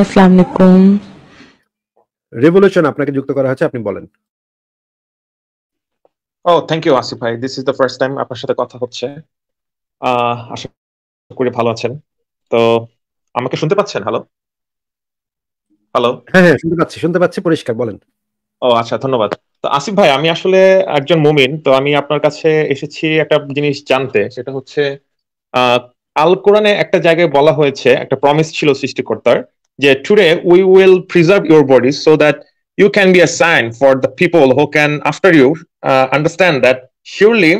আসসালামু আলাইকুম রেভলিউশন আপনাকে যুক্ত করা হয়েছে আপনি বলেন ও থ্যাংক ইউ আসিফ ভাই this is the first time আপনার সাথে কথা হচ্ছে আশা করি ভালো আছেন তো আমাকে শুনতে পাচ্ছেন হ্যালো হ্যালো হ্যাঁ হ্যাঁ শুনতে পাচ্ছি শুনতে পাচ্ছি পরিষ্কার বলেন ও আচ্ছা ধন্যবাদ তো আসিফ ভাই আমি আসলে একজন মুমিন তো আমি আপনার কাছে এসেছি একটা জিনিস জানতে সেটা হচ্ছে আল কোরআনে একটা জায়গায় বলা হয়েছে একটা প্রমিস ছিল সৃষ্টিকর্তার যে today we will preserve your body so that you can be a sign for the people who can after you understand that surely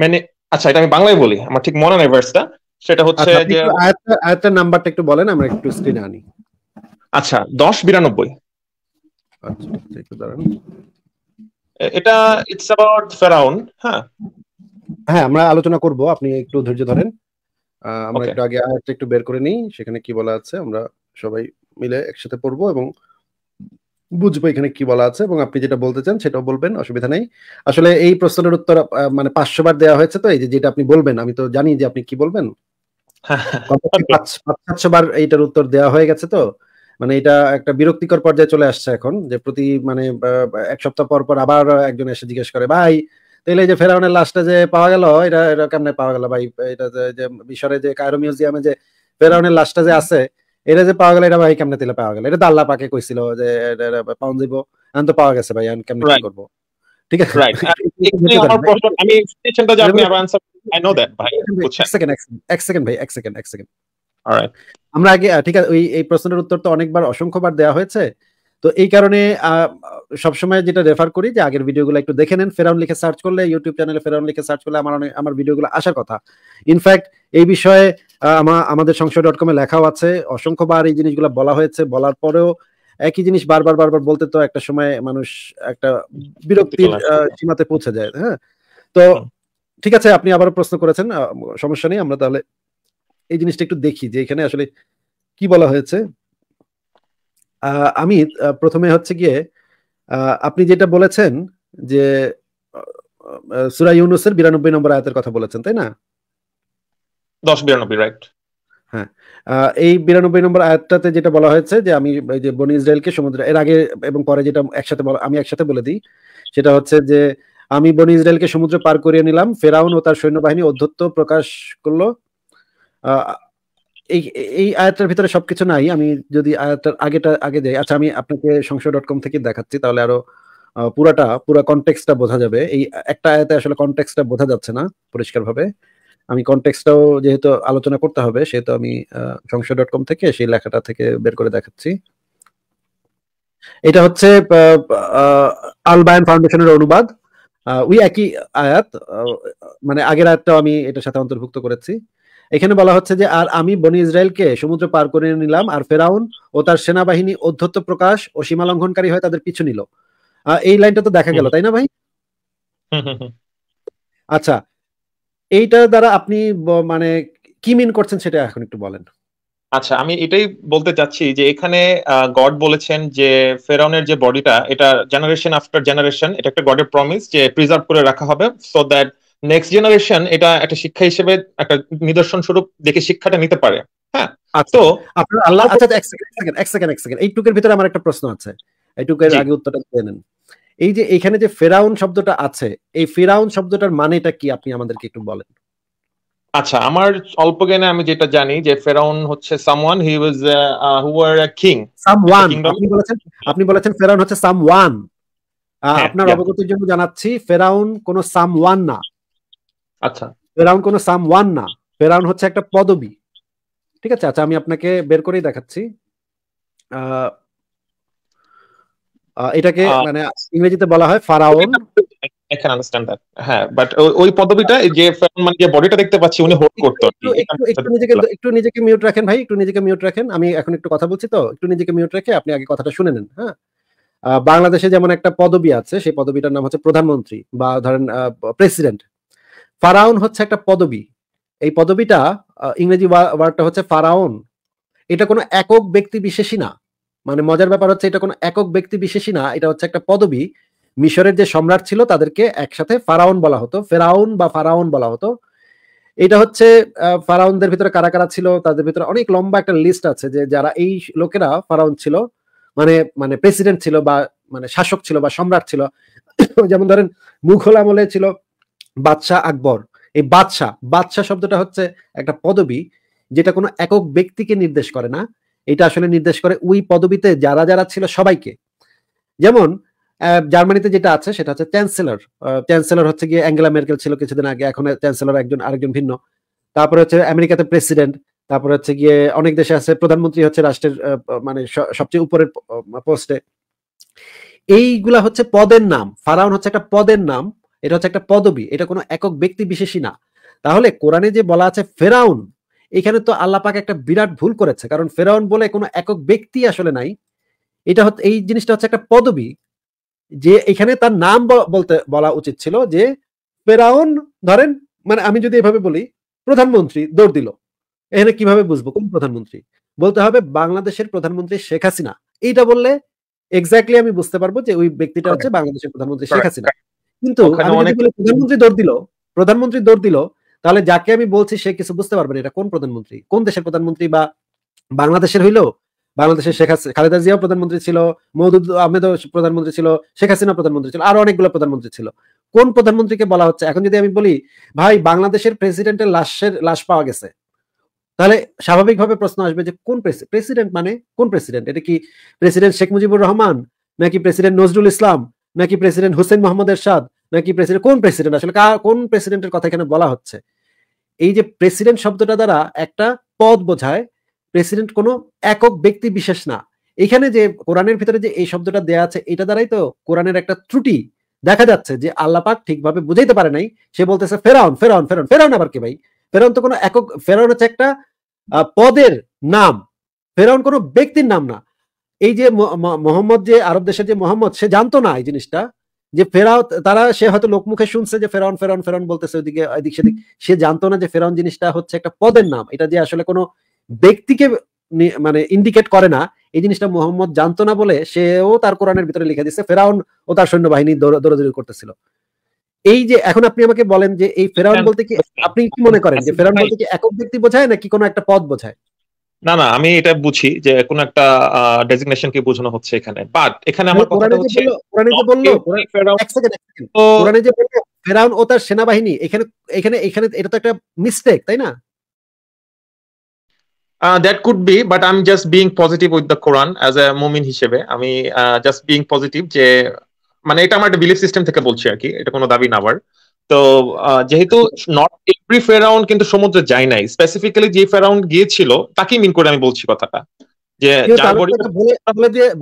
মানে আচ্ছা এটা আমি বাংলায় বলি আমার ঠিক মনে নাই ভার্সটা সেটা হচ্ছে আচ্ছা, যে আয়াতের নাম্বারটা একটু বলেন আমরা একটু স্ক্রিনে আনি আচ্ছা দশ বিরানব্বই আচ্ছা একটু দাঁড়ান এটা ইটস অ্যাবাউট ফেরাউন হ্যাঁ হ্যাঁ আমরা আলোচনা করব আপনি একটু ধৈর্য ধরেন আমরা একটু আগে আয়াতটা একটু বের করে নিই সেখানে কি বলা আছে আমরা সবাই মিলে একসাথে পড়বো এবং বুঝবো এখানে কি বলা আছে এবং আপনি যেটা বলতে চান সেটাও বলবেন অসুবিধা নেই আসলে এই প্রশ্নের উত্তর মানে পাঁচশো বার দেওয়া হয়েছে তো এই যে যেটা আপনি বলবেন আমি তো জানি যে আপনি কি বলবেন সাতশো বার এইটার উত্তর দেওয়া হয়ে গেছে তো মানে এটা একটা বিরক্তিকর পর্যায়ে চলে আসছে এখন যে প্রতি মানে এক সপ্তাহ পর পর আবার একজন এসে জিজ্ঞেস করে ভাই তাহলে এই যে ফেরাউনের লাশটা যে পাওয়া গেল এটা এটা কেমনে পাওয়া গেল ভাই এটা যে মিশরে যে কায়রো মিউজিয়ামে যে ফেরাউনের লাশটা যে আছে এটা যে পাওয়া গেল এটা ভাই কেমনে তেলে পাওয়া গেল এটা দাল্লা পাকে কইছিল যে পাউন দিব এখন তো পাওয়া গেছে ভাই এখন কেমনে কি করবো ঠিক আছে আমি যে আপনি আনসার আই নো দ্যাট ভাই সেকেন্ড এক সেকেন্ড ভাই এক সেকেন্ড এক সেকেন্ড আমরা আগে ঠিক আছে ওই এই প্রশ্নের উত্তর তো অনেকবার অসংখ্যবার দেয়া হয়েছে তো এই কারণে সবসময় যেটা রেফার করি যে আগের ভিডিওগুলো একটু দেখে নেন ফেরাউন লিখে সার্চ করলে ইউটিউব চ্যানেলে ফেরাউন লিখে সার্চ করলে আমার অনেক আমার ভিডিওগুলো আসার কথা ইনফ্যাক্ট এই বিষয়ে আমাদের সংসদ ডট কমে লেখাও আছে অসংখ্যবার এই জিনিসগুলো বলা হয়েছে বলার পরেও একই জিনিস বারবার বারবার বলতে তো একটা সময় মানুষ একটা বিরক্তির সীমাতে পৌঁছে যায় হ্যাঁ তো ঠিক আছে আপনি আবার প্রশ্ন করেছেন সমস্যা নেই আমরা তাহলে এই জিনিসটা একটু দেখি যে এখানে আসলে কি বলা হয়েছে আমি প্রথমে হচ্ছে গিয়ে আপনি যেটা বলেছেন যে সুরা ইউনুসের বিরানব্বই নম্বর আয়াতের কথা বলেছেন তাই না দশ বিরানব্বই রাইট হ্যাঁ এই বিরানব্বই নম্বর আয়াতটাতে যেটা বলা হয়েছে যে আমি যে বনি ইসরায়েলকে সমুদ্র এর আগে এবং পরে যেটা একসাথে আমি একসাথে বলে দিই সেটা হচ্ছে যে আমি বনি ইসরায়েলকে সমুদ্র পার করিয়ে নিলাম ফেরাউন ও তার সৈন্যবাহিনী অধ্যত্ব প্রকাশ করলো এই এই আয়াতটার ভিতরে সবকিছু নাই আমি যদি আয়াতের আগেটা আগে যাই আচ্ছা আমি আপনাকে সংশয় ডট কম থেকে দেখাচ্ছি তাহলে আরো পুরাটা পুরো কনটেক্সটা বোঝা যাবে এই একটা আয়াতে আসলে কনটেক্সটা বোঝা যাচ্ছে না পরিষ্কারভাবে আমি কনটেক্সটাও যেহেতু আলোচনা করতে হবে সেহেতু আমি সংশয় ডট কম থেকে সেই লেখাটা থেকে বের করে দেখাচ্ছি এটা হচ্ছে আলবায়ন ফাউন্ডেশনের অনুবাদ ওই একই আয়াত মানে আগের আয়াতটাও আমি এটার সাথে অন্তর্ভুক্ত করেছি এখানে বলা হচ্ছে যে আর আমি বনি ইসরায়েলকে সমুদ্র পার করে নিলাম আর ফেরাউন ও তার সেনাবাহিনী অধ্যত্ত প্রকাশ ও সীমা লঙ্ঘনকারী হয়ে তাদের পিছু নিল এই লাইনটা তো দেখা গেল তাই না ভাই আচ্ছা এইটা দ্বারা আপনি মানে কি মিন করছেন সেটা এখন একটু বলেন আচ্ছা আমি এটাই বলতে চাচ্ছি যে এখানে গড বলেছেন যে ফেরাউনের যে বডিটা এটা জেনারেশন আফটার জেনারেশন এটা একটা গডের প্রমিস যে প্রিজার্ভ করে রাখা হবে সো দ্যাট নেক্সট জেনারেশন এটা একটা শিক্ষা হিসেবে একটা নিদর্শন স্বরূপ দেখে শিক্ষাটা নিতে পারে হ্যাঁ আচ্ছা। তো আপনারা আল্লাহ আচ্ছা, আচ্ছা এক সেকেন্ড এক সেকেন্ড এক সেকেন্ড এইটুকের ভিতরে আমার একটা প্রশ্ন আছে এইটুকের আগে উত্তরটা দিয়ে নেন এই যে এখানে যে ফেরাউন শব্দটা আছে এই ফেরাউন শব্দটার মানেটা কি আপনি আমাদেরকে একটু বলেন আচ্ছা আমার অল্প জ্ঞানে আমি যেটা জানি যে ফেরাউন হচ্ছে someone he was who are a king someone আপনি বলেছেন আপনি বলেছেন ফেরাউন হচ্ছে সামওয়ান হ্যাঁ, আপনার অবগতির জন্য জানাচ্ছি ফেরাউন কোনো সামওয়ান না আচ্ছা ফেরাউন কোন সাম ওয়ান না ফেরাউন হচ্ছে একটা পদবি ঠিক আছে আচ্ছা আমি আপনাকে বের করেই দেখাচ্ছি এটাকে মানে ইংরেজিতে বলা হয় pharaoh I can understand that হ্যাঁ বাট ওই পদবিটা যে মানে যে বডিটা দেখতে পাচ্ছি উনি হোল্ড করতো একটু নিজেকে একটু নিজেকে মিউট রাখেন ভাই একটু নিজেকে মিউট রাখেন আমি এখন একটু কথা বলছি তো একটু নিজেকে মিউট রেখে আপনি আগে কথাটা শুনে নেন হ্যাঁ বাংলাদেশে যেমন একটা পদবি আছে সেই পদবিটার নাম হচ্ছে প্রধানমন্ত্রী বা ধরেন প্রেসিডেন্ট ফারাউন হচ্ছে একটা পদবি এই পদবিটা ইংরেজি ওয়ার্ডটা হচ্ছে ফারাউন এটা কোনো একক ব্যক্তি বিশেষই না মানে মজার ব্যাপার হচ্ছে এটা কোনো একক ব্যক্তি বিশেষই না এটা হচ্ছে একটা পদবি মিশরের যে সম্রাট ছিল তাদেরকে একসাথে ফারাউন বলা হতো ফেরাউন বা ফারাউন বলা হতো এটা হচ্ছে ফারাউনদের ভিতরে কারা কারা ছিল তাদের ভিতরে অনেক লম্বা একটা লিস্ট আছে যে যারা এই লোকেরা ফারাউন ছিল মানে মানে প্রেসিডেন্ট ছিল বা মানে শাসক ছিল বা সম্রাট ছিল যেমন ধরেন মুঘল আমলে ছিল বাদশাহ আকবর এই বাদশাহ বাদশাহ শব্দটা হচ্ছে একটা পদবি যেটা কোনো একক ব্যক্তিকে নির্দেশ করে না এটা আসলে নির্দেশ করে ওই পদবিতে যারা যারা ছিল সবাইকে যেমন জার্মানিতে যেটা আছে সেটা হচ্ছে চ্যান্সেলর চ্যান্সেলর হচ্ছে গিয়ে অ্যাঙ্গেলা মেরকেল ছিল কিছুদিন আগে এখন চ্যান্সেলর একজন আরেকজন ভিন্ন তারপরে হচ্ছে আমেরিকাতে প্রেসিডেন্ট তারপরে হচ্ছে গিয়ে অনেক দেশে আছে প্রধানমন্ত্রী হচ্ছে রাষ্ট্রের মানে সবচেয়ে উপরের পোস্টে এইগুলা হচ্ছে পদের নাম ফারাউন হচ্ছে একটা পদের নাম এটা হচ্ছে একটা পদবি এটা কোনো একক ব্যক্তি বিশেষই না তাহলে কোরআনে যে বলা আছে ফেরাউন এখানে তো আল্লাহ পাক একটা বিরাট ভুল করেছে কারণ ফেরাউন বলে কোনো একক ব্যক্তি আসলে নাই এটা হচ্ছে এই জিনিসটা হচ্ছে একটা পদবি যে এখানে তার নাম বলতে বলা উচিত ছিল যে ফেরাউন ধরেন মানে আমি যদি এভাবে বলি প্রধানমন্ত্রী দৌড় দিল এখানে কিভাবে বুঝবো কোন প্রধানমন্ত্রী বলতে হবে বাংলাদেশের প্রধানমন্ত্রী শেখ হাসিনা এইটা বললে এক্স্যাক্টলি আমি বুঝতে পারবো যে ওই ব্যক্তিটা হচ্ছে বাংলাদেশের প্রধানমন্ত্রী শেখ হাসিনা কিন্তু প্রধানমন্ত্রী দৌড় দিল প্রধানমন্ত্রী দৌড় দিল তাহলে যাকে আমি বলছি সে কিছু বুঝতে পারবে এটা কোন প্রধানমন্ত্রী কোন দেশের প্রধানমন্ত্রী বা বাংলাদেশের হইলো বাংলাদেশের শেখ হাসিনা খালেদা জিয়াও প্রধানমন্ত্রী ছিল মহদুদ আহমেদ প্রধানমন্ত্রী ছিল শেখ হাসিনা প্রধানমন্ত্রী ছিল আরো অনেকগুলো প্রধানমন্ত্রী ছিল কোন প্রধানমন্ত্রীকে বলা হচ্ছে এখন যদি আমি বলি ভাই বাংলাদেশের প্রেসিডেন্টের লাশের লাশ পাওয়া গেছে তাহলে স্বাভাবিকভাবে প্রশ্ন আসবে যে কোন প্রেসিডেন্ট মানে কোন প্রেসিডেন্ট এটা কি প্রেসিডেন্ট শেখ মুজিবুর রহমান নাকি প্রেসিডেন্ট নজরুল ইসলাম নাকি প্রেসিডেন্ট হোসেন মোহাম্মদ এরশাদ নাকি প্রেসিডেন্ট কোন প্রেসিডেন্ট আসলে কোন প্রেসিডেন্টের কথা এখানে বলা হচ্ছে এই যে প্রেসিডেন্ট শব্দটা দ্বারা একটা পদ বোঝায় প্রেসিডেন্ট কোনো একক ব্যক্তি বিশেষ না এখানে যে কোরআনের ভিতরে যে এই শব্দটা দেয়া আছে এটা দ্বারাই তো কোরআনের একটা ত্রুটি দেখা যাচ্ছে যে আল্লাপাক ঠিকভাবে বুঝাইতে পারে নাই সে বলতেছে ফেরাউন ফেরাউন ফেরাউন ফেরাউন আবার কে ভাই ফেরাউন তো কোনো একক ফেরাউন হচ্ছে একটা পদের নাম ফেরাউন কোনো ব্যক্তির নাম না এই যে মোহাম্মদ যে আরব দেশের যে মোহাম্মদ সে জানতো না এই জিনিসটা যে ফেরাও তারা সে হয়তো লোকমুখে শুনছে যে ফেরাউন ফেরাউন ফেরাউন বলতেছে ওইদিকে এদিক সেদিক সে জানতো না যে ফেরাউন জিনিসটা হচ্ছে একটা পদের নাম এটা যে আসলে কোনো ব্যক্তিকে মানে ইন্ডিকেট করে না এই জিনিসটা মোহাম্মদ জানতো না বলে সেও তার কোরআনের ভিতরে লিখে দিচ্ছে ফেরাউন ও তার সৈন্যবাহিনী দৌড়াদৌড়ি করতেছিল এই যে এখন আপনি আমাকে বলেন যে এই ফেরাউন বলতে কি আপনি কি মনে করেন যে ফেরাউন বলতে কি একক ব্যক্তি বোঝায় নাকি কোনো একটা পদ বোঝায় না না আমি এটা বুঝি যে কোন একটা ডেজিগনেশন কে বোঝানো হচ্ছে এখানে বাট এখানে আমার কথা হচ্ছে কোরআনে যে বললো কোরআনে যে বলল ফেরাউন ও তার সেনাবাহিনী এখানে এখানে এখানে এটা তো একটা মিস্টেক তাই না that could be but I am just being positive with the Quran as a মুমিন হিসেবে আমি জাস্ট বিং পজিটিভ যে মানে এটা আমার একটা বিলিফ সিস্টেম থেকে বলছি আর কি এটা কোনো দাবি না আবার তো যেহেতু নট এভরি ফেরাউন্ড কিন্তু সমুদ্রে যায় নাই স্পেসিফিক্যালি যে ফেরাউন্ড গিয়েছিল তাকেই মিন করে আমি বলছি কথাটা যে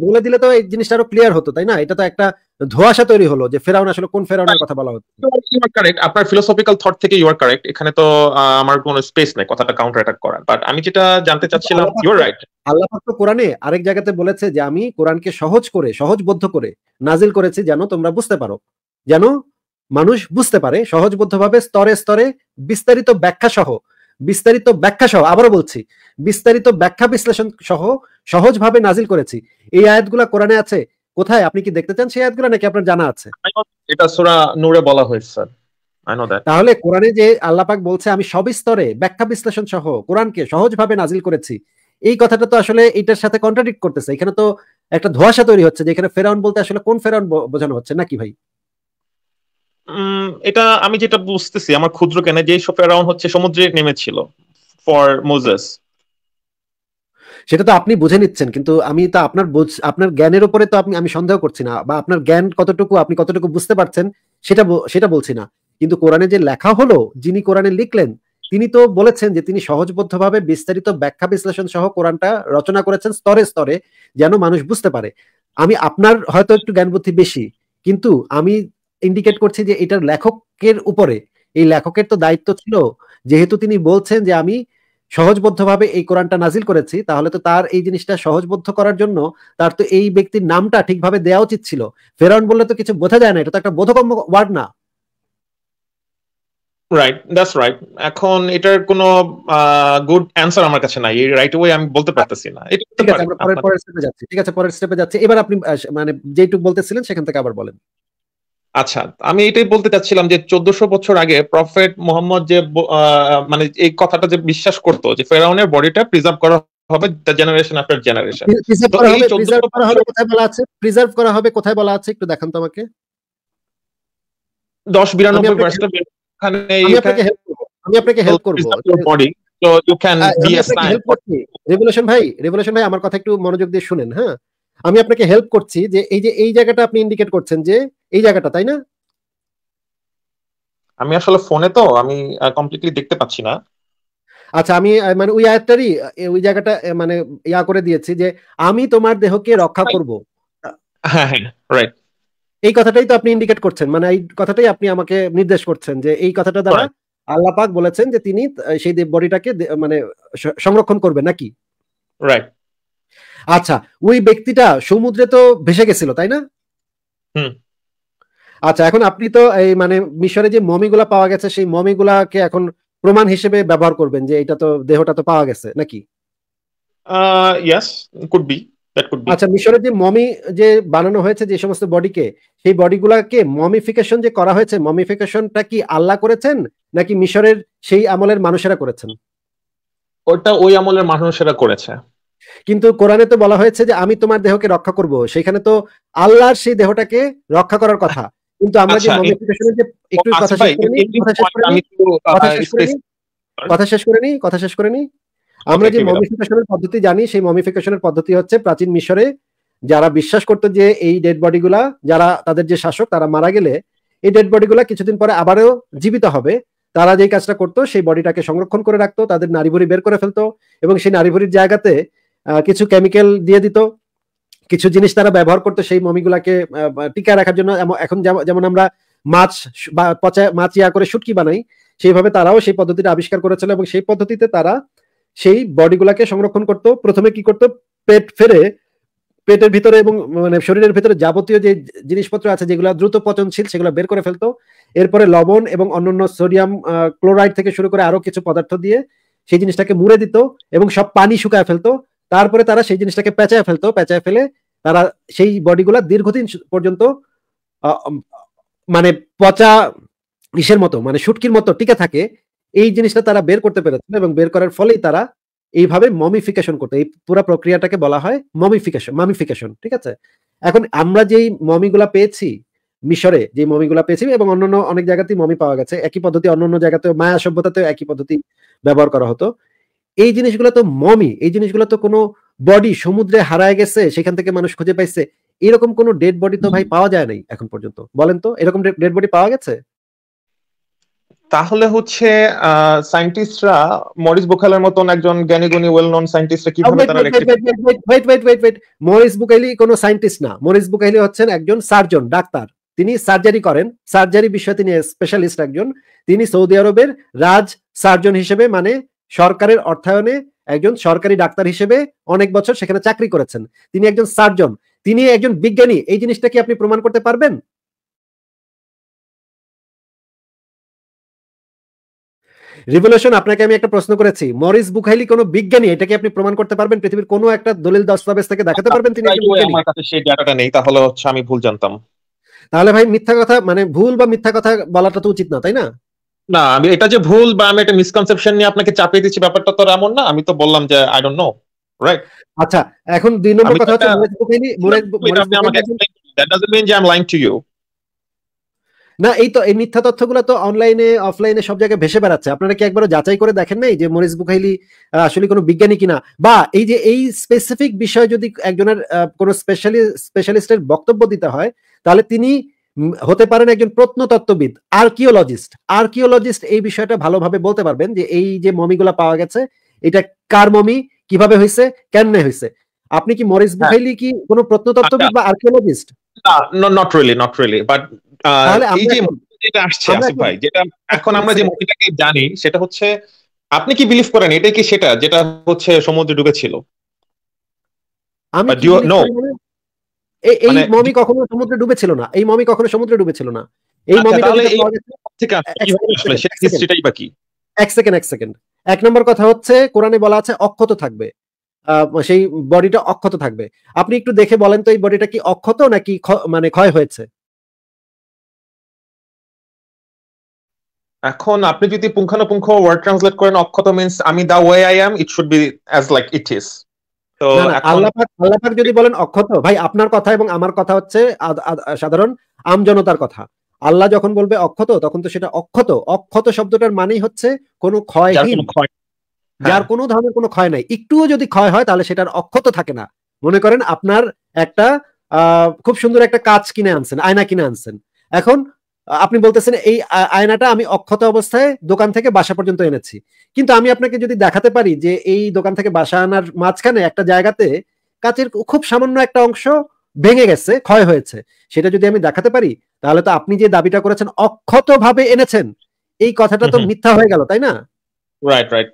বলে দিলে তো এই জিনিসটা আরো ক্লিয়ার হতো তাই না এটা তো একটা ধোয়াশা তৈরি হলো যে ফেরাউন আসলে কোন ফেরাউনের কথা বলা হচ্ছে কারেক্ট আপনার ফিলোসফিক্যাল থট থেকে ইউ আর কারেক্ট এখানে তো আমার কোনো স্পেস নাই কথাটা কাউন্টার অ্যাটাক করার বাট আমি যেটা জানতে চাচ্ছিলাম ইউ আর রাইট আল্লাহ পাক তো কোরআনে আরেক জায়গাতে বলেছে যে আমি কোরআনকে সহজ করে সহজবদ্ধ করে নাজিল করেছি যেন তোমরা বুঝতে পারো যেন মানুষ বুঝতে পারে সহজবদ্ধভাবে স্তরে স্তরে বিস্তারিত ব্যাখ্যা সহ বিস্তারিত ব্যাখ্যা সহ আবারও বলছি বিস্তারিত ব্যাখ্যা বিশ্লেষণ সহ সহজভাবে নাজিল করেছি এই আয়াতগুলা কোরআনে আছে কোথায় আপনি কি দেখতে চান সেই আয়াতগুলো নাকি আপনার জানা আছে এটা সূরা নূরে বলা হয়েছে স্যার তাহলে কোরআনে যে আল্লাপাক বলছে আমি সব স্তরে ব্যাখ্যা বিশ্লেষণ সহ কোরআনকে সহজভাবে নাজিল করেছি এই কথাটা তো আসলে এটার সাথে কন্ট্রাডিক্ট করতেছে এখানে তো একটা ধোয়াশা তৈরি হচ্ছে যে এখানে ফেরাউন বলতে আসলে কোন ফেরাউন বোঝানো হচ্ছে নাকি ভাই এটা আমি যেটা বুঝতেছি আমার ক্ষুদ্র কেন যে সব অ্যারাউন্ড হচ্ছে সমুদ্রে নেমেছিল ফর মোজেস সেটা তো আপনি বুঝে নিচ্ছেন কিন্তু আমি তো আপনার আপনার জ্ঞানের উপরে তো আপনি আমি সন্দেহ করছি না বা আপনার জ্ঞান কতটুকু আপনি কতটুকু বুঝতে পারছেন সেটা সেটা বলছি না কিন্তু কোরআনে যে লেখা হলো যিনি কোরআনে লিখলেন তিনি তো বলেছেন যে তিনি সহজবদ্ধভাবে বিস্তারিত ব্যাখ্যা বিশ্লেষণ সহ কোরআনটা রচনা করেছেন স্তরে স্তরে যেন মানুষ বুঝতে পারে আমি আপনার হয়তো একটু জ্ঞান বুদ্ধি বেশি কিন্তু আমি ইন্ডিকেট করছে যে এটার লেখকের উপরে এই লেখকের তো দায়িত্ব ছিল যেহেতু তিনি বলছেন যে আমি সহজবদ্ধভাবে এই কোরআনটা নাজিল করেছি তাহলে তো তার এই জিনিসটা সহজবদ্ধ করার জন্য তার তো এই ব্যক্তির নামটা ঠিকভাবে দেওয়া উচিত ছিল ফেরাউন বললে তো কিছু বোঝা যায় না এটা তো একটা বোধগম্য ওয়ার্ড না রাইট দ্যাটস রাইট এখন এটার কোনো গুড অ্যানসার আমার কাছে নাই রাইট ওয়ে আমি বলতে পারতেছি না ঠিক আছে আমরা পরের পরের স্টেপে যাচ্ছি ঠিক আছে পরের স্টেপে যাচ্ছি এবার আপনি মানে যেটুক বলতেছিলেন সেখান থেকে আবার বলেন আচ্ছা আমি এটাই বলতে চাচ্ছিলাম যে চোদ্দশো বছর আগে প্রফেট মোহাম্মদ যে মানে এই কথাটা যে বিশ্বাস করতো যে ফেরাউনের বডিটা প্রিজার্ভ করা হবে জেনারেশন আফটার জেনারেশন প্রিজার্ভ করা হবে কোথায় বলা আছে প্রিজার্ভ করা হবে কোথায় বলা আছে একটু দেখান তো আমাকে দশ বিরানব্বই পার্সেন্ট আমি আপনাকে হেল্প করবো বডি ক্যান ভাই ভাই আমার কথা একটু মনোযোগ দিয়ে শুনেন হ্যাঁ আমি আপনাকে হেল্প করছি যে এই যে এই জায়গাটা আপনি ইন্ডিকেট করছেন যে এই জায়গাটা তাই না আমি আসলে ফোনে তো আমি কমপ্লিটলি দেখতে পাচ্ছি না আচ্ছা আমি মানে ওই আয়াতটারই ওই জায়গাটা মানে ইয়া করে দিয়েছি যে আমি তোমার দেহকে রক্ষা করব হ্যাঁ হ্যাঁ রাইট এই কথাটাই তো আপনি ইন্ডিকেট করছেন মানে এই কথাটাই আপনি আমাকে নির্দেশ করছেন যে এই কথাটা দ্বারা আল্লাহ পাক বলেছেন যে তিনি সেই বডিটাকে মানে সংরক্ষণ করবে নাকি রাইট আচ্ছা ওই ব্যক্তিটা সমুদ্রে তো ভেসে গেছিল তাই না হুম আচ্ছা এখন আপনি তো এই মানে মিশরে যে মমিগুলা পাওয়া গেছে সেই মমিগুলাকে এখন প্রমাণ হিসেবে ব্যবহার করবেন যে এটা তো দেহটা তো পাওয়া গেছে নাকি ইয়াস কুড বি আচ্ছা মিশরের যে মমি যে বানানো হয়েছে যে সমস্ত বডিকে সেই বডিগুলাকে মমিফিকেশন যে করা হয়েছে মমিফিকেশনটা কি আল্লাহ করেছেন নাকি মিশরের সেই আমলের মানুষেরা করেছেন ওটা ওই আমলের মানুষেরা করেছে কিন্তু কোরআনে তো বলা হয়েছে যে আমি তোমার দেহকে রক্ষা করব সেখানে তো আল্লাহর সেই দেহটাকে রক্ষা করার কথা কিন্তু আমরা যে আচ্ছা, মডিফিকেশনের যে একটু আচ্ছা কথা শেষ করে নিই কথা শেষ করে নিই কথা শেষ করে নিই আমরা যে মমিফিকেশনের পদ্ধতি জানি সেই মমিফিকেশনের পদ্ধতি হচ্ছে প্রাচীন মিশরে যারা বিশ্বাস করতো যে এই ডেড বডিগুলা যারা তাদের যে শাসক তারা মারা গেলে এই ডেড বডিগুলা কিছুদিন পরে আবারও জীবিত হবে তারা যেই কাজটা করতো সেই বডিটাকে সংরক্ষণ করে রাখতো তাদের নারীভুরি বের করে ফেলতো এবং সেই নারীভুরির জায়গাতে কিছু কেমিক্যাল দিয়ে দিত কিছু জিনিস তারা ব্যবহার করতো সেই মমিগুলাকে টিকা রাখার জন্য এখন যেমন আমরা মাছ বা পচা মাছ ইয়া করে শুটকি বানাই সেইভাবে তারাও সেই পদ্ধতিটা আবিষ্কার করেছিল এবং সেই পদ্ধতিতে তারা সেই বডিগুলাকে সংরক্ষণ করত প্রথমে কি করত পেট ফেরে পেটের ভিতরে এবং মানে শরীরের ভিতরে যাবতীয় যে জিনিসপত্র আছে যেগুলো দ্রুত পচনশীল সেগুলো বের করে ফেলতো এরপরে লবণ এবং অন্যান্য সোডিয়াম ক্লোরাইড থেকে শুরু করে আরো কিছু পদার্থ দিয়ে সেই জিনিসটাকে মুড়ে দিত এবং সব পানি শুকায় ফেলতো তারপরে তারা সেই জিনিসটাকে পেঁচায় ফেলতো পেঁচায় ফেলে তারা সেই বডিগুলা দীর্ঘদিন পর্যন্ত মানে পচা ইসের মতো মানে সুটকির মতো টিকে থাকে এই জিনিসটা তারা বের করতে পেরেছিল এবং বের করার ফলেই তারা এইভাবে মমিফিকেশন করতে এই পুরো প্রক্রিয়াটাকে বলা হয় মমিফিকেশন মামিফিকেশন ঠিক আছে এখন আমরা যেই মমিগুলা পেয়েছি মিশরে যে মমিগুলা পেয়েছি এবং অন্যান্য অনেক জায়গাতেই মমি পাওয়া গেছে একই পদ্ধতি অন্যান্য জায়গাতেও মায়া সভ্যতাতেও একই পদ্ধতি ব্যবহার করা হতো এই জিনিসগুলো তো মমি এই জিনিসগুলো তো কোনো বডি সমুদ্রে হারায় গেছে সেখান থেকে মানুষ খুঁজে পাইছে এরকম কোনো ডেড বডি তো ভাই পাওয়া যায় নাই এখন পর্যন্ত বলেন তো এরকম ডেড বডি পাওয়া গেছে তাহলে হচ্ছে সায়েন্টিস্টরা মরিস মতন একজন ওয়েল নন সায়েন্টিস্টরা কিভাবে তারা wait wait wait wait Maurice কোনো সায়েন্টিস্ট না মরিস বুকাইলি হচ্ছেন একজন সার্জন ডাক্তার তিনি সার্জারি করেন সার্জারি বিষয়ে তিনি স্পেশালিস্ট একজন তিনি সৌদি আরবের রাজ সার্জন হিসেবে মানে সরকারের অর্থায়নে একজন সরকারি ডাক্তার হিসেবে অনেক বছর সেখানে চাকরি করেছেন তিনি একজন সার্জন তিনি একজন বিজ্ঞানী এই জিনিসটা কি আপনি প্রমাণ করতে পারবেন রিভলিউশন আপনাকে আমি একটা প্রশ্ন করেছি মরিস বুখাইলি কোনো বিজ্ঞানী এটাকে আপনি প্রমাণ করতে পারবেন পৃথিবীর কোনো একটা দলিল দস্তাবেজ থেকে দেখাতে আচ্ছা, পারবেন তিনি আমার কাছে সেই ডাটাটা নেই তাহলে হচ্ছে আমি ভুল জানতাম তাহলে ভাই মিথ্যা কথা মানে ভুল বা মিথ্যা কথা বলাটা তো উচিত না তাই না না আমি এটা যে ভুল বা আমি একটা মিসকনসেপশন নিয়ে আপনাকে চাপিয়ে দিচ্ছি ব্যাপারটা তো এমন না আমি তো বললাম যে আই ডোন্ট নো রাইট আচ্ছা এখন দুই নম্বর কথা হচ্ছে মোরাজ বুকাইনি মোরাজ আমাকে দ্যাট ডাজন্ট মিন যে I am lying to you না এই তো এই মিথ্যা তথ্যগুলো তো অনলাইনে অফলাইনে সব জায়গায় ভেসে বেড়াচ্ছে আপনারা কি একবারও যাচাই করে দেখেন নাই যে মরিস বুখাইলি আসলে কোনো বিজ্ঞানী কিনা বা এই যে এই স্পেসিফিক বিষয় যদি একজনের কোনো স্পেশালি স্পেশালিস্টের বক্তব্য দিতে হয় তাহলে তিনি হতে পারেন একজন প্রত্নতত্ত্ববিদ আর্কিওলজিস্ট আর্কিওলজিস্ট এই বিষয়টা ভালোভাবে বলতে পারবেন যে এই যে মমিগুলা পাওয়া গেছে এটা কার মমি কিভাবে হয়েছে কেমনে হয়েছে আপনি কি মরিস হ্যাঁ। বুহাইলি কি কোনো প্রত্নতত্ত্ববিদ আচ্ছা। বা archaeologist not really not really but এই যে যেটা আসছে আসিফ ভাই যেটা এখন আমরা যে আচ্ছা। মমিটাকে জানি সেটা হচ্ছে আপনি কি বিলিভ করেন এটা কি সেটা যেটা হচ্ছে সমুদ্রে ডুবেছিল আমি নো মানে এই মানে মমি কখনো সমুদ্রে ডুবেছিল না এই মমি কখনো সমুদ্রে ডুবেছিল না এই আচ্ছা, মমি এক সেকেন্ড এক সেকেন্ড এক নম্বর কথা হচ্ছে কোরআনে বলা আছে অক্ষত থাকবে সেই বডিটা অক্ষত থাকবে আপনি একটু দেখে বলেন তো এই বডিটা কি অক্ষত নাকি মানে ক্ষয় হয়েছে এখন আপনি যদি পুঙ্খানুপুঙ্খ ওয়ার্ড ট্রান্সলেট করেন অক্ষত মিন্স আমি the way I am it should be as like it is তো আল্লাপাক আল্লাপাক যদি বলেন অক্ষত ভাই আপনার কথা এবং আমার কথা হচ্ছে সাধারণ কথা আল্লাহ যখন বলবে অক্ষত তখন তো সেটা অক্ষত অক্ষত শব্দটার মানেই হচ্ছে কোনো ক্ষয়হীন যার হ্যাঁ। কোনো ধরনের কোনো ক্ষয় নাই একটুও যদি ক্ষয় হয় তাহলে সেটার অক্ষত থাকে না মনে করেন আপনার একটা খুব সুন্দর একটা কাজ কিনে আনছেন আয়না কিনে আনছেন এখন আপনি বলতেছেন এই আয়নাটা আমি অক্ষত অবস্থায় দোকান থেকে বাসা পর্যন্ত এনেছি কিন্তু আমি আপনাকে যদি দেখাতে পারি যে এই দোকান থেকে বাসা আনার মাঝখানে একটা জায়গাতে কাচের খুব সামান্য একটা অংশ ভেঙে গেছে ক্ষয় হয়েছে সেটা যদি আমি দেখাতে পারি তাহলে তো আপনি যে দাবিটা করেছেন অক্ষত ভাবে এনেছেন এই কথাটা তো মিথ্যা হয়ে গেল তাই না রাইট রাইট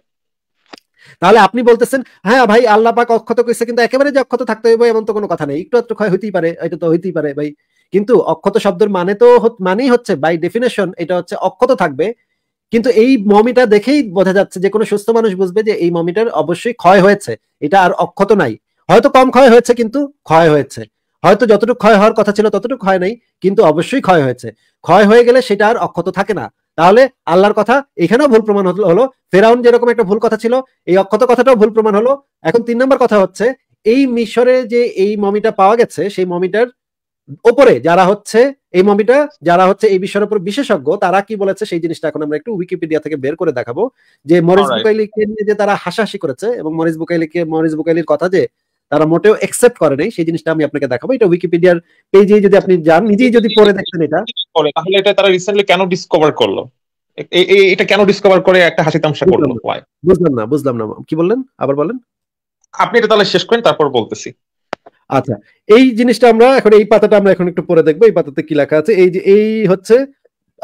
তাহলে আপনি বলতেছেন হ্যাঁ ভাই আল্লাহ পাক অক্ষত কইছে কিন্তু একেবারে যে অক্ষত থাকতে হবে এমন তো কোনো কথা নেই একটু একটু ক্ষয় হইতেই পারে এটা তো হইতেই পারে ভাই কিন্তু অক্ষত শব্দের মানে তো মানেই হচ্ছে বাই ডেফিনেশন এটা হচ্ছে অক্ষত থাকবে কিন্তু এই মমিটা দেখেই বোঝা যাচ্ছে যে কোনো সুস্থ মানুষ বুঝবে যে এই মমিটার অবশ্যই ক্ষয় হয়েছে এটা আর অক্ষত নাই হয়তো কম ক্ষয় হয়েছে কিন্তু ক্ষয় হয়েছে হয়তো যতটুকু ক্ষয় হওয়ার কথা ছিল ততটুকু ক্ষয় নাই কিন্তু অবশ্যই ক্ষয় হয়েছে ক্ষয় হয়ে গেলে সেটা আর অক্ষত থাকে না তাহলে আল্লাহর কথা এখানেও ভুল প্রমাণ হলো ফেরাউন যেরকম একটা ভুল কথা ছিল এই অক্ষত কথাটাও ভুল প্রমাণ হলো এখন তিন নম্বর কথা হচ্ছে এই মিশরে যে এই মমিটা পাওয়া গেছে সেই মমিটার ওপরে যারা হচ্ছে এই মমিটা যারা হচ্ছে এই বিষয়ের উপর বিশেষজ্ঞ তারা কি বলেছে সেই জিনিসটা এখন আমরা একটু উইকিপিডিয়া থেকে বের করে দেখাবো যে মরিস বুকাইলিকে নিয়ে যে তারা হাসাহাসি করেছে এবং মরিস বুকাইলিকে মরিস বুকাইলির কথা যে তারা মোটেও একসেপ্ট করে নাই সেই জিনিসটা আমি আপনাকে দেখাবো এটা উইকিপিডিয়ার পেজে যদি আপনি যান নিজেই যদি পড়ে দেখেন এটা তাহলে এটা তারা রিসেন্টলি কেন ডিসকভার করলো এটা কেন ডিসকভার করে একটা হাসি তামাশা করলো বুঝলাম না বুঝলাম না কি বললেন আবার বলেন আপনি এটা তাহলে শেষ করেন তারপর বলতেছি আচ্ছা এই জিনিসটা আমরা এখন এই পাতাটা আমরা এখন একটু পরে দেখবো এই পাতাতে কি লেখা আছে এই যে এই হচ্ছে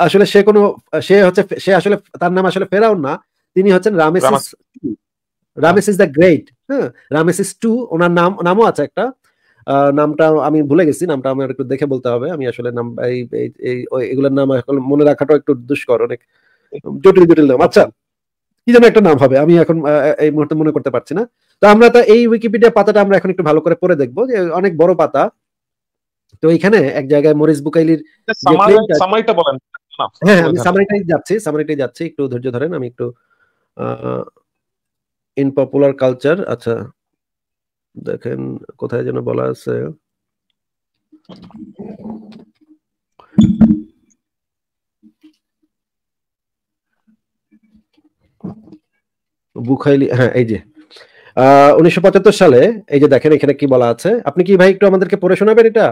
আসলে সে কোনো সে হচ্ছে সে আসলে তার নাম আসলে ফেরাউন না তিনি হচ্ছেন রামেসিস রামেসিস দ্য গ্রেট হ্যাঁ রামেসিস টু ওনার নাম নামও আছে একটা নামটা আমি ভুলে গেছি নামটা আমার একটু দেখে বলতে হবে আমি আসলে নাম এই এগুলোর নাম এখন মনে রাখাটাও একটু দুষ্কর অনেক জটিল জটিল নাম আচ্ছা কি যেন একটা নাম হবে আমি এখন এই মুহূর্তে মনে করতে পারছি না তো আমরা তো এই উইকিপিডিয়া পাতাটা আমরা এখন একটু ভালো করে পড়ে দেখবো যে অনেক বড় পাতা তো এখানে এক জায়গায় মরিস বুকাইলির হ্যাঁ আমি সামারিটাই যাচ্ছি সামারিটাই যাচ্ছি একটু ধৈর্য ধরেন আমি একটু ইন পপুলার কালচার আচ্ছা দেখেন কোথায় যেন বলা আছে বুখাইলি হ্যাঁ এই যে উনিশশো সালে এই যে দেখেন এখানে কি বলা আছে আপনি কি ভাই একটু আমাদেরকে পড়ে শোনাবেন এটা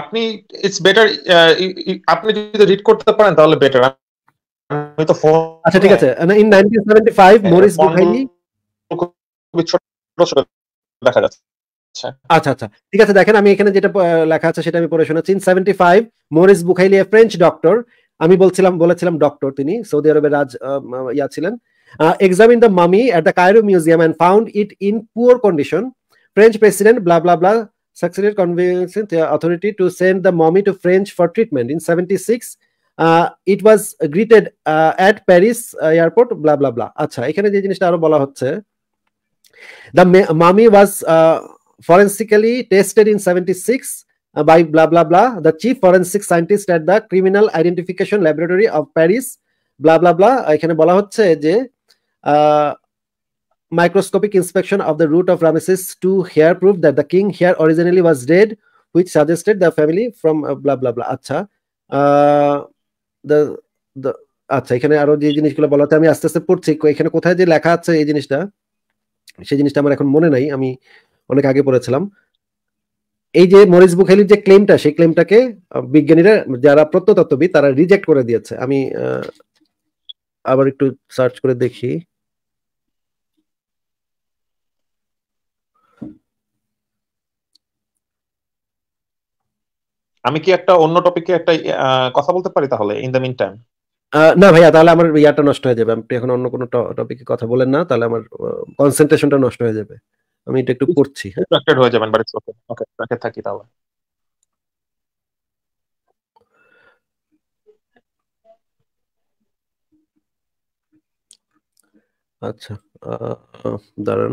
আপনি ইটস বেটার আপনি যদি রিড করতে পারেন তাহলে বেটার আমি তো আচ্ছা ঠিক আছে ইন 1975 মরিস বুখাইলি দেখা যাচ্ছে আচ্ছা আচ্ছা ঠিক আছে দেখেন আমি এখানে যেটা লেখা আছে সেটা আমি পড়ে শোনাচ্ছি in seventy five Maurice Bucaille a French doctor আমি বলছিলাম বলেছিলাম ডক্টর তিনি সৌদি আরবের রাজ ইয়া ছিলেন examined the mummy at the Cairo Museum and found it in poor condition. French President blah blah blah succeeded convincing the authority to send the mummy to French for treatment. In 76, uh, it was greeted uh, at Paris uh, airport blah blah blah. আচ্ছা the mummy was uh, forensically tested in 76 Uh, by blah blah blah the chief forensic scientist at the criminal identification laboratory of Paris blah blah blah এখানে বলা হচ্ছে যে microscopic inspection of the root of Ramesses two hair proof that the king hair originally was dead, which suggested the family from uh, blah blah blah. Acha, আচ্ছা, uh, আচ্ছা এখানে আরো যে জিনিসগুলো বলা আমি আস্তে আস্তে পড়ছি এখানে কোথায় যে লেখা আছে এই জিনিসটা সেই জিনিসটা আমার এখন মনে নাই আমি অনেক আগে পড়েছিলাম এই যে মরিস বুখেলির যে ক্লেমটা সেই ক্লেমটাকে বিজ্ঞানীরা যারা প্রত্যতত্ত্ববিদ তারা রিজেক্ট করে দিয়েছে আমি আবার একটু সার্চ করে দেখি আহ আমি কি একটা অন্য টপিকে একটা কথা বলতে পারি তাহলে ইন দ্য মিন টাইম না ভাইয়া তাহলে আমার ইয়াটা নষ্ট হয়ে যাবে আপনি এখন অন্য কোনো টপিকে কথা বলেন না তাহলে আমার কনসেন্ট্রেশনটা নষ্ট হয়ে যাবে আমি এটা একটু করছি ডিস্ট্রাক্টেড হ্যাঁ? হয়ে যাবেন বাট ওকে ওকে ওকে থাকি তাহলে আচ্ছা দাঁড়ান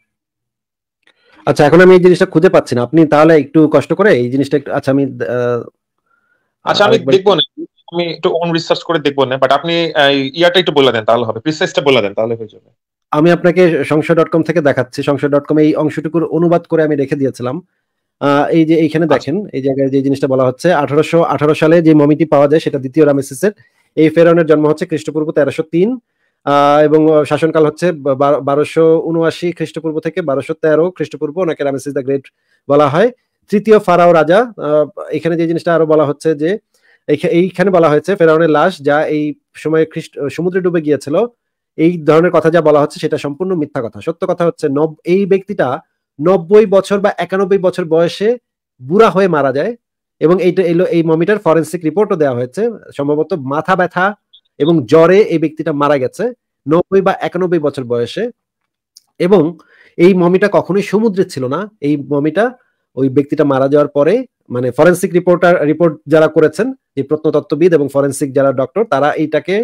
আচ্ছা এখন আমি এই জিনিসটা খুঁজে পাচ্ছি না আপনি তাহলে একটু কষ্ট করে এই জিনিসটা একটু আচ্ছা আমি আচ্ছা আমি দেখব না আমি একটু অন রিসার্চ করে দেখব না বাট আপনি ইয়াটা একটু বলে দেন তাহলে হবে প্রিসাইজটা বলে দেন তাহলে হয়ে যাবে আমি আপনাকে সংশয় ডট কম থেকে দেখাচ্ছি সংশয় ডট কম এই অংশটুকুর অনুবাদ করে আমি রেখে দিয়েছিলাম এই যে এইখানে আচ্ছা। দেখেন এই জায়গায় যে জিনিসটা বলা হচ্ছে আঠারোশো আঠারো সালে যে মমিটি পাওয়া যায় সেটা দ্বিতীয় রামেসিসের এই ফেরনের জন্ম হচ্ছে খ্রিস্টপূর্ব তেরোশো তিন এবং শাসনকাল হচ্ছে বারোশো উনআশি খ্রিস্টপূর্ব থেকে বারোশো তেরো খ্রিস্টপূর্ব ওনাকে রামেসিস দ্য গ্রেট বলা হয় তৃতীয় ফারাও রাজা এখানে যে জিনিসটা আরো বলা হচ্ছে যে এইখানে বলা হয়েছে ফেরাউনের লাশ যা এই সময়ে খ্রিস্ট সমুদ্রে ডুবে গিয়েছিল এই ধরনের কথা যা বলা হচ্ছে সেটা সম্পূর্ণ মিথ্যা কথা সত্য কথা হচ্ছে নব এই ব্যক্তিটা নব্বই বছর বা একানব্বই বছর বয়সে বুড়া হয়ে মারা যায় এবং এইটা এই মমিটার ফরেন্সিক রিপোর্টও দেওয়া হয়েছে সম্ভবত মাথা ব্যথা এবং জ্বরে এই ব্যক্তিটা মারা গেছে নব্বই বা একানব্বই বছর বয়সে এবং এই মমিটা কখনোই সমুদ্রে ছিল না এই মমিটা ওই ব্যক্তিটা মারা যাওয়ার পরে মানে ফরেন্সিক রিপোর্টার রিপোর্ট যারা করেছেন যে প্রত্নতত্ত্ববিদ এবং ফরেন্সিক যারা ডক্টর তারা এইটাকে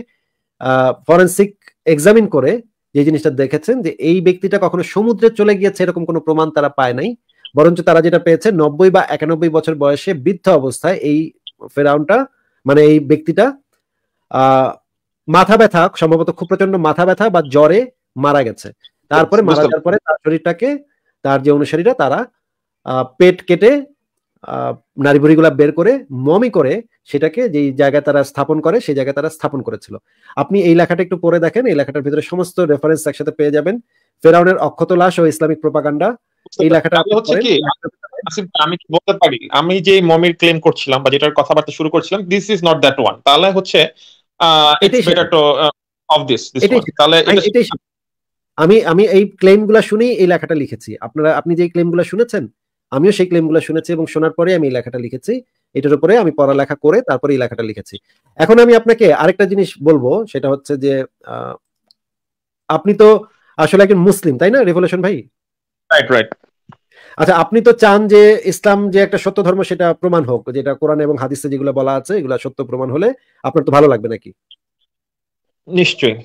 ফরেন্সিক এক্সামিন করে যে জিনিসটা দেখেছেন যে এই ব্যক্তিটা কখনো সমুদ্রে চলে গিয়েছে এরকম কোনো প্রমাণ তারা পায় নাই বরঞ্চ তারা যেটা পেয়েছে নব্বই বা একানব্বই বছর বয়সে বৃদ্ধ অবস্থায় এই ফেরাউনটা মানে এই ব্যক্তিটা আহ মাথা ব্যথা সম্ভবত খুব প্রচন্ড মাথা ব্যথা বা জ্বরে মারা গেছে তারপরে মারা যাওয়ার পরে তার শরীরটাকে তার যে অনুসারীরা তারা পেট কেটে নারী ভুড়িগুলা বের করে মমি করে সেটাকে যেই জায়গায় তারা স্থাপন করে সেই জায়গায় তারা স্থাপন করেছিল আপনি এই লেখাটা একটু পড়ে দেখেন এই লেখাটার ভিতরে সমস্ত রেফারেন্স একসাথে পেয়ে যাবেন ফেরাউনের অক্ষত লাশ ও ইসলামিক প্রোপাগান্ডা এই লেখাটা হচ্ছে কি আমি কি বলতে পারি আমি যে মমির ক্লেম করছিলাম বা যেটার কথাবার্তা শুরু করছিলাম this is not that one তাহলে হচ্ছে Uh, আমি আমি এই ক্লেমগুলো শুনেই এই লেখাটা লিখেছি আপনারা আপনি যে ক্লেমগুলো শুনেছেন আমিও সেই ক্লেমগুলো শুনেছি এবং শোনার পরে আমি এই লেখাটা লিখেছি এটার উপরে আমি পড়ালেখা করে তারপরে এই লেখাটা লিখেছি এখন আমি আপনাকে আরেকটা জিনিস বলবো সেটা হচ্ছে যে আপনি তো আসলে একজন মুসলিম তাই না রেভলিউশন ভাই রাইট রাইট আচ্ছা আপনি তো চান যে ইসলাম যে একটা সত্য ধর্ম সেটা প্রমাণ হোক যেটা কোরআন এবং হাদিসে যেগুলো বলা আছে এগুলো সত্য প্রমাণ হলে আপনার তো ভালো লাগবে নাকি নিশ্চয়ই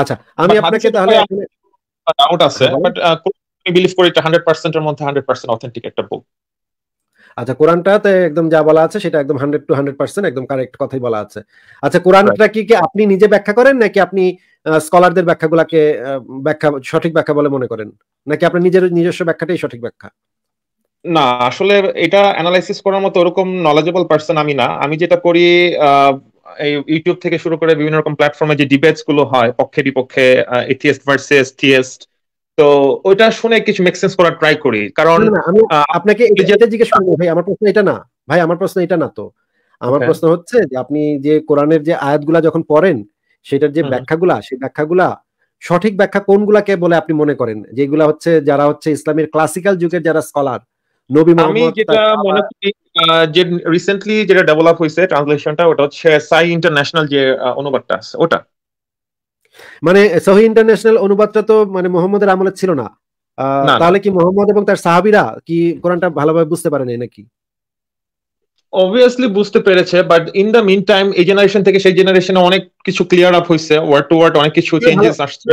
আচ্ছা আমি আপনাকে তাহলে ডাউট আছে বাট হ্যাঁ, বিলিভ করি এটা 100% এর মধ্যে 100% অথেন্টিক একটা বুক আচ্ছা কোরআনটাতে একদম যা বলা আছে সেটা একদম হান্ড্রেড টু হান্ড্রেড পার্সেন্ট একদম কারেক্ট কথাই বলা আছে আচ্ছা কোরআনটা কি কি আপনি নিজে ব্যাখ্যা করেন নাকি আপনি স্কলারদের ব্যাখ্যাগুলাকে ব্যাখ্যা সঠিক ব্যাখ্যা বলে মনে করেন নাকি আপনার নিজের নিজস্ব ব্যাখ্যাটাই সঠিক ব্যাখ্যা না আসলে এটা অ্যানালাইসিস করার মতো ওরকম নলেজেবল পার্সন আমি না আমি যেটা করি এই ইউটিউব থেকে শুরু করে বিভিন্ন রকম প্ল্যাটফর্মে যে ডিবেটস গুলো হয় পক্ষে বিপক্ষে এথিয়েস্ট ভার্সেস থিয়েস্ট তো ওইটা শুনে কিছু মেক সেন্স করার ট্রাই করি কারণ আমি আপনাকে যেটা জিজ্ঞেস করবো ভাই আমার প্রশ্ন এটা না ভাই আমার প্রশ্ন এটা না তো আমার প্রশ্ন হচ্ছে যে আপনি যে কোরআনের যে আয়াতগুলা যখন পড়েন সেটার যে ব্যাখ্যাগুলা সেই ব্যাখ্যাগুলা সঠিক ব্যাখ্যা কোনগুলাকে বলে আপনি মনে করেন যেগুলা হচ্ছে যারা হচ্ছে ইসলামের ক্লাসিক্যাল যুগের যারা স্কলার নবী আমি যেটা মনে করি যে রিসেন্টলি যেটা ডেভেলপ হয়েছে ট্রান্সলেশনটা ওটা হচ্ছে সাই ইন্টারন্যাশনাল যে অনুবাদটা আছে ওটা মানে সহি ইন্টারন্যাশনাল অনুবাদটা তো মানে মোহাম্মদের আমলে ছিল না তাহলে কি মোহাম্মদ এবং তার সাহাবিরা কি কোরআনটা ভালোভাবে বুঝতে পারেনি নাকি অবভিয়াসলি বুঝতে পেরেছে but in the mean time এই জেনারেশন থেকে সেই জেনারেশনে অনেক কিছু ক্লিয়ার আপ হইছে ওয়ার্ড টু ওয়ার্ড অনেক কিছু চেঞ্জেস আসছে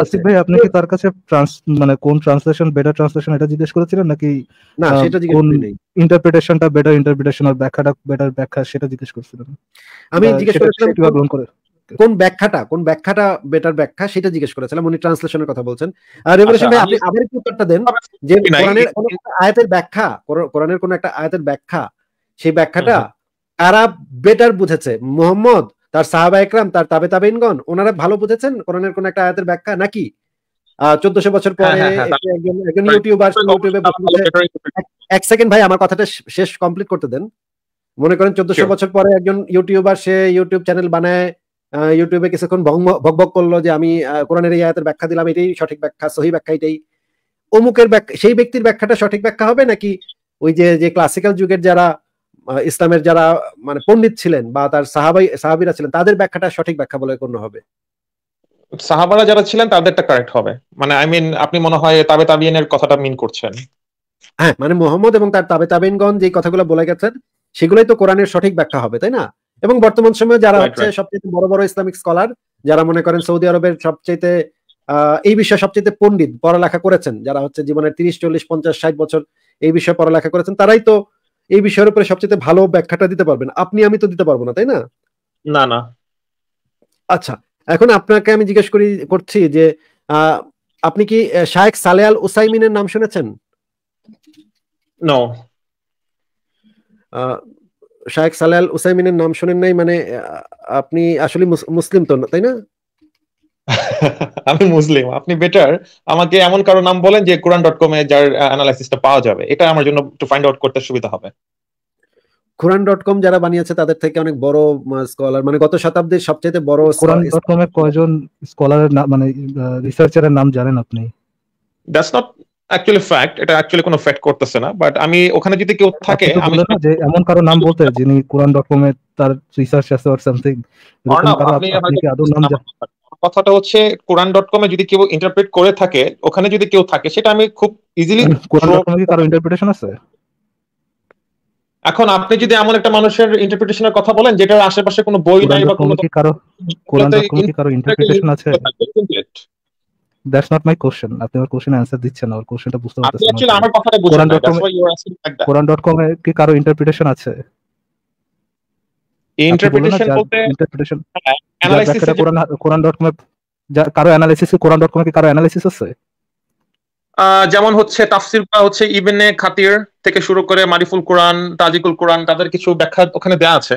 আসিফ ভাই আপনি কি তার কাছে ট্রান্স মানে কোন ট্রান্সলেশন বেটার ট্রান্সলেশন এটা জিজ্ঞেস করেছিলেন নাকি না সেটা জিজ্ঞেস করিনি ইন্টারপ্রিটেশনটা বেটার ইন্টারপ্রিটেশন আর ব্যাখ্যাটা বেটার ব্যাখ্যা সেটা জিজ্ঞেস করছিলেন আমি জিজ্ঞেস করেছিলাম কিভাবে গ্রহণ করে কোন ব্যাখ্যাটা কোন ব্যাখ্যাটা বেটার ব্যাখ্যা সেটা জিজ্ঞেস করেছিলাম উনি ট্রান্সলেশনের কথা বলছেন আর রেভলিউশন ভাই আচ্ছা, আপনি আবার একটু উত্তরটা দেন যে কোরআনের কোন আয়াতের ব্যাখ্যা কোরআনের কোন একটা আয়াতের ব্যাখ্যা সেই ব্যাখ্যাটা কারা বেটার বুঝেছে মোহাম্মদ তার সাহাবা একরাম তার তাবে তাবেইনগণ ওনারা ভালো বুঝেছেন কোরআনের কোন একটা আয়াতের ব্যাখ্যা নাকি চোদ্দশো বছর পরে হ্যাঁ, হ্যাঁ, হ্যাঁ। একজন একজন ইউটিউবার ইউটিউবে এক সেকেন্ড ভাই আমার কথাটা শেষ কমপ্লিট করতে দেন মনে করেন চোদ্দশো বছর পরে একজন ইউটিউবার সে ইউটিউব চ্যানেল বানায় ইউটিউবে কিছুক্ষণ বকবক করলো যে আমি কোরআনের এই আয়াতের ব্যাখ্যা দিলাম এটাই সঠিক ব্যাখ্যা সহি ব্যাখ্যা এটাই অমুকের ব্যাখ্যা সেই ব্যক্তির ব্যাখ্যাটা সঠিক ব্যাখ্যা হবে নাকি ওই যে যে ক্লাসিক্যাল যুগের যারা ইসলামের যারা মানে পণ্ডিত ছিলেন বা তার সাহাবাই সাহাবিরা ছিলেন তাদের ব্যাখ্যাটা সঠিক ব্যাখ্যা বলে গণ্য হবে সাহাবারা যারা ছিলেন তাদেরটা কারেক্ট হবে মানে আই মিন আপনি মনে হয় তাবে তাবিয়ানের কথাটা মিন করছেন হ্যাঁ মানে মোহাম্মদ এবং তার তাবে তাবিনগণ যে কথাগুলো বলে গেছেন সেগুলোই তো কোরআনের সঠিক ব্যাখ্যা হবে তাই না এবং বর্তমান সময়ে যারা হচ্ছে সবচেয়ে বড় বড় ইসলামিক স্কলার যারা মনে করেন সৌদি আরবের সবচেয়ে এই বিষয়ে সবচেয়ে পণ্ডিত পড়ালেখা করেছেন যারা হচ্ছে জীবনের তিরিশ চল্লিশ পঞ্চাশ ষাট বছর এই বিষয়ে পড়ালেখা করেছেন তারাই তো এই বিষয়ের উপরে সবচেয়ে ভালো ব্যাখ্যাটা দিতে পারবেন আপনি আমি তো দিতে পারবো না তাই না না না আচ্ছা এখন আপনাকে আমি জিজ্ঞেস করি করছি যে আপনি কি শায়েক সালেয়াল আল উসাইমিনের নাম শুনেছেন শাহেক সালাল উসাইমিনের নাম শোনেন নাই মানে আপনি আসলে মুসলিম তো তাই না আমি মুসলিম আপনি বেটার আমাকে এমন কারো নাম বলেন যে কোরআন ডট এ যার অ্যানালাইসিসটা পাওয়া যাবে এটা আমার জন্য একটু ফাইন্ড আউট করতে সুবিধা হবে কোরআন ডট কম যারা বানিয়েছে তাদের থেকে অনেক বড় স্কলার মানে গত শতাব্দীর সবচেয়ে বড় কোরআন ডট কমে কয়জন স্কলারের মানে রিসার্চারের নাম জানেন আপনি দ্যাটস নট অ্যাকচুয়ালি ফ্যাক্ট এটা অ্যাকচুয়ালি কোনো ফ্যাক্ট করতেছে না বাট আমি ওখানে যদি কেউ থাকে আমি যে এমন কারো নাম বলতে যিনি কোরআন ডট কম এ তার রিসার্চ আছে অর সামথিং কথাটা হচ্ছে কোরআন ডট কম এ যদি কেউ ইন্টারপ্রেট করে থাকে ওখানে যদি কেউ থাকে সেটা আমি খুব ইজিলি মানে কোরআন ডট কম এ কারো ইন্টারপ্রিটেশন আছে এখন আপনি যদি এমন একটা মানুষের ইন্টারপ্রিটেশনের কথা বলেন যেটার আশেপাশে কোনো বই নাই বা কোনো কারো কোরআন ডট কম কারো ইন্টারপ্রিটেশন আছে দ্যাটস নট মাই কোশ্চেন আপনি আমার কোশ্চেন অ্যানসার দিচ্ছেন না ওর কোশ্চেনটা বুঝতে পারছেন আপনি एक्चुअली আমার কথাটা বুঝছেন না that's why you are asking like that dot com এ কি কারো ইন্টারপ্রিটেশন আছে ইন্টারপ্রিটেশন বলতে ইন্টারপ্রিটেশন অ্যানালাইসিস কোরআন কম এ কারো অ্যানালাইসিস ডট কম এ কি কারো অ্যানালাইসিস আছে যেমন হচ্ছে তাফসির তাফসিরটা হচ্ছে ইবনে খাতির থেকে শুরু করে মারিফুল কোরআন তাজিকুল কোরআন তাদের কিছু ব্যাখ্যা ওখানে দেয়া আছে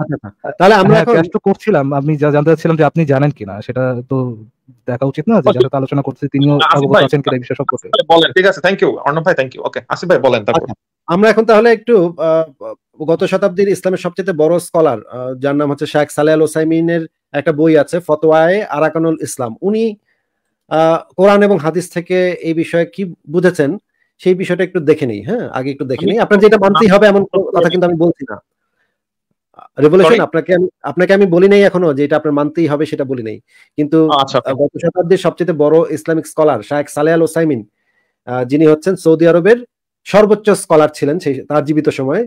আচ্ছা, আচ্ছা। তাহলে আমরা কষ্ট হ্যাঁ, করছিলাম আমি যা জানতে চাচ্ছিলাম যে আপনি জানেন কিনা সেটা তো দেখা উচিত না যে আলোচনা তিনিও অবগত আছেন কিনা বিষয় সম্পর্কে বলেন ঠিক আছে থ্যাংক ইউ অর্ণব ভাই থ্যাংক ইউ ওকে আসিফ ভাই বলেন তারপর আচ্ছা, আমরা এখন তাহলে একটু গত শতাব্দীর ইসলামের সবচেয়ে বড় স্কলার যার নাম হচ্ছে শেখ সালে আল ওসাইমিনের একটা বই আছে ফতোয়ায়ে আরাকানুল ইসলাম উনি কোরআন এবং হাদিস থেকে এই বিষয়ে কি বুঝেছেন সেই বিষয়টা একটু দেখে নেই হ্যাঁ আগে একটু দেখে নেই আপনার যেটা মানতেই হবে এমন কথা কিন্তু আমি বলছি না রেভলিউশন আপনাকে আমি আপনাকে আমি বলি নাই এখনো যে এটা আপনার মানতেই হবে সেটা বলি নাই কিন্তু আচ্ছা, আচ্ছা। গত শতাব্দীর সবচেয়ে বড় ইসলামিক স্কলার শাহেক সালে আল ওসাইমিন যিনি হচ্ছেন সৌদি আরবের সর্বোচ্চ স্কলার ছিলেন সেই তার জীবিত সময়ে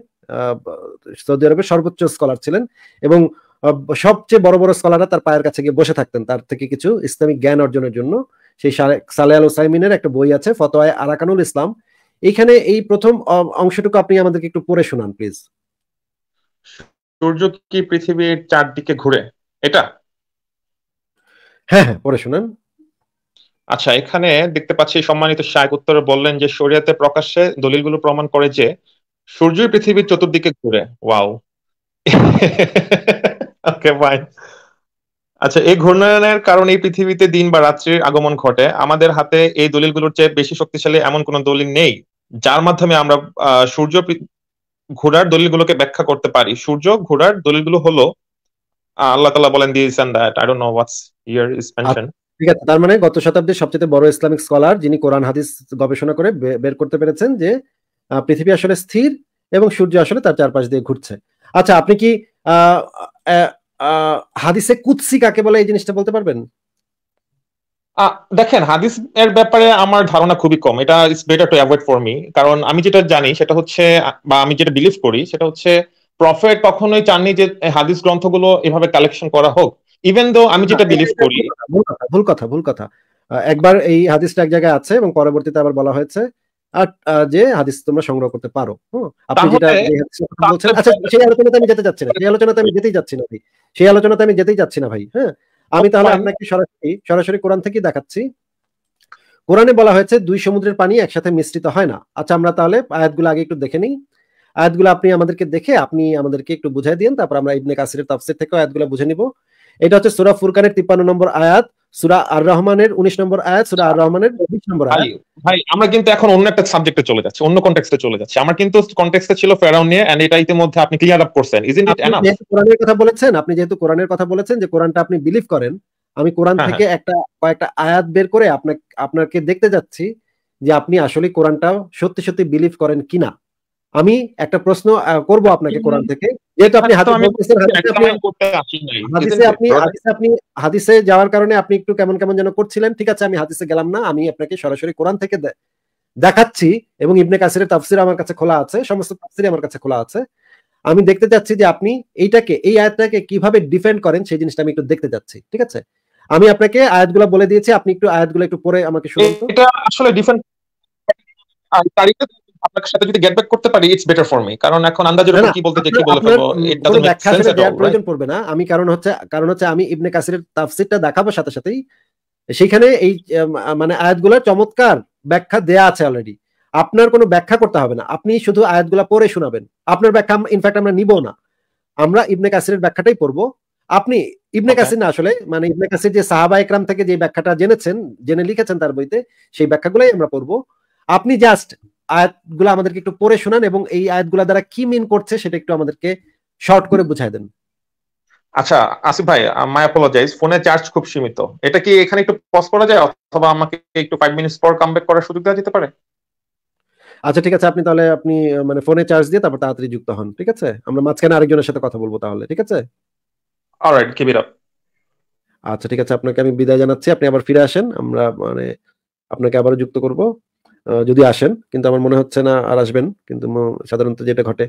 সৌদি আরবের সর্বোচ্চ স্কলার ছিলেন এবং সবচেয়ে বড় বড় স্কলাররা তার পায়ের কাছে গিয়ে বসে থাকতেন তার থেকে কিছু ইসলামিক জ্ঞান অর্জনের জন্য সেই সালে আল ওসাইমিনের একটা বই আছে ফতোয়ায় আরাকানুল ইসলাম এইখানে এই প্রথম অংশটুকু আপনি আমাদেরকে একটু পড়ে শোনান প্লিজ সূর্য কি পৃথিবীর চারদিকে ঘুরে এটা হ্যাঁ হ্যাঁ পরে শুনেন আচ্ছা এখানে দেখতে পাচ্ছি সম্মানিত শায়ক উত্তরে বললেন যে শরিয়াতে প্রকাশ্যে দলিলগুলো প্রমাণ করে যে সূর্য পৃথিবীর চতুর্দিকে ঘুরে ওয়াও ওকে ফাইন আচ্ছা এই ঘূর্ণায়নের কারণে এই পৃথিবীতে দিন বা রাত্রির আগমন ঘটে আমাদের হাতে এই দলিলগুলোর চেয়ে বেশি শক্তিশালী এমন কোনো দলিল নেই যার মাধ্যমে আমরা সূর্য ঘোড়ার দলিলগুলোকে ব্যাখ্যা করতে পারি সূর্য ঘোড়ার দলিলগুলো হলো আল্লাহ তালা বলেন that I don't know what's is mention ঠিক আছে তার মানে গত শতাব্দীর সবচেয়ে বড় ইসলামিক স্কলার যিনি কোরআন হাদিস গবেষণা করে বের করতে পেরেছেন যে পৃথিবী আসলে স্থির এবং সূর্য আসলে তার চারপাশ দিয়ে ঘুরছে আচ্ছা আপনি কি হাদিসে কুৎসি কাকে বলে এই জিনিসটা বলতে পারবেন দেখেন হাদিস এর ব্যাপারে আমার ধারণা খুবই কম এটা is better to avoid for me কারণ আমি যেটা জানি সেটা হচ্ছে বা আমি যেটা বিলিভ করি সেটা হচ্ছে প্রফেট কখনোই চাননি যে হাদিস গ্রন্থগুলো এভাবে কালেকশন করা হোক ইভেন দো আমি যেটা বিলিভ করি ভুল কথা ভুল কথা ভুল কথা একবার এই হাদিসটা এক জায়গায় আছে এবং পরবর্তীতে আবার বলা হয়েছে আর যে হাদিস তোমরা সংগ্রহ করতে পারো আপনি যেটা বলছেন আচ্ছা সেই আলোচনাতে আমি যেতে যাচ্ছি না সেই আলোচনাতে আমি যেতেই যাচ্ছি না ভাই সেই আলোচনাতে আমি যেতেই যাচ্ছি না ভাই হ্যাঁ আমি তাহলে আপনাকে সরাসরি সরাসরি কোরআন থেকে দেখাচ্ছি কোরআনে বলা হয়েছে দুই সমুদ্রের পানি একসাথে মিশ্রিত হয় না আচ্ছা আমরা তাহলে আয়াতগুলো আগে একটু দেখে নিই আয়াতগুলো আপনি আমাদেরকে দেখে আপনি আমাদেরকে একটু বুঝাই দিন তারপর আমরা ইবনে কাসিরের তাফসির থেকে আয়াতগুলো বুঝে নিব এটা হচ্ছে সুরা ফুরকানের তিপ্পান্ন নম্বর আয়াত সুরা আর রহমানের উনিশ নম্বর আয়াত সুরা আর রহমানের বিশ নম্বর আয়াত ভাই আমরা কিন্তু এখন অন্য একটা সাবজেক্টে চলে যাচ্ছে অন্য কনটেক্সটে চলে যাচ্ছি আমার কিন্তু কনটেক্সটে ছিল ফেরাউন নিয়ে এন্ড এটা ইতিমধ্যে আপনি ক্লিয়ার আপ করছেন ইজ ইট এনাফ কোরআনের কথা বলেছেন আপনি যেহেতু কোরআনের কথা বলেছেন যে কোরআনটা আপনি বিলিভ করেন আমি কোরআন হ্যাঁ, থেকে হ্যাঁ। একটা কয়েকটা আয়াত বের করে আপনাকে আপনাকে দেখতে যাচ্ছি যে আপনি আসলে কোরআনটা সত্যি সত্যি বিলিভ করেন কিনা আমি একটা প্রশ্ন করব আপনাকে কোরআন থেকে যেহেতু আপনি হ্যাঁ, হাদিসে আপনি হাদিসে আপনি হাদিসে যাওয়ার কারণে আপনি একটু কেমন কেমন যেন করছিলেন ঠিক আছে আমি হাদিসে গেলাম না আমি আপনাকে সরাসরি কোরআন থেকে দেখাচ্ছি এবং ইবনে কাসিরের তাফসির আমার কাছে খোলা আছে সমস্ত তাফসির আমার কাছে খোলা আছে আমি দেখতে চাচ্ছি যে আপনি এইটাকে এই আয়াতটাকে কিভাবে ডিফেন্ড করেন সেই জিনিসটা আমি একটু দেখতে চাচ্ছি ঠিক আছে আমি আপনাকে আয়াতগুলো বলে দিয়েছি আপনি একটু আয়াতগুলো একটু পরে আমাকে শুনুন এটা আসলে ডিফেন্ড আপনার সাথে যদি গেট ব্যাক করতে পারি ইটস বেটার ফর মি কারণ এখন আন্দাজের উপর কি বলতে কি বলে ফেলবো প্রয়োজন পড়বে না আমি কারণ হচ্ছে কারণ হচ্ছে আমি ইবনে কাসিরের দেখাবো সাথে সাথেই সেখানে এই মানে চমৎকার ব্যাখ্যা দেয়া আছে অলরেডি আপনার কোনো ব্যাখ্যা করতে হবে না আপনি শুধু আয়াতগুলো পড়ে শোনাবেন আপনার ব্যাখ্যা ইনফ্যাক্ট আমরা নিব না আমরা ইবনে কাসিরের ব্যাখ্যাটাই পড়বো আপনি ইবনে কাসির না আসলে মানে ইবনে কাসির যে সাহাবা একরাম থেকে যে ব্যাখ্যাটা জেনেছেন জেনে লিখেছেন তার বইতে সেই ব্যাখ্যাগুলাই আমরা পড়বো আপনি জাস্ট আয়াতগুলো আমাদেরকে একটু পড়ে শোনান এবং এই আয়াতগুলো দ্বারা কি মিন করছে সেটা একটু আমাদেরকে শর্ট করে বুঝাই দেন আচ্ছা আসিফ ভাই মাই অ্যাপোলজাইজ ফোনে চার্জ খুব সীমিত এটা কি এখানে একটু পজ করা যায় অথবা আমাকে একটু 5 মিনিট পর কামব্যাক করার সুযোগ দেওয়া যেতে পারে আচ্ছা ঠিক আছে আপনি তাহলে আপনি মানে ফোনে চার্জ দিয়ে তারপর তাড়াতাড়ি যুক্ত হন ঠিক আছে আমরা মাঝখানে আরেকজনের সাথে কথা বলবো তাহলে ঠিক আছে অলরাইট কিপ ইট আপ আচ্ছা ঠিক আছে আপনাকে আমি বিদায় জানাচ্ছি আপনি আবার ফিরে আসেন আমরা মানে আপনাকে আবারও যুক্ত করবো যদি আসেন কিন্তু আমার মনে হচ্ছে না আর আসবেন কিন্তু সাধারণত যেটা ঘটে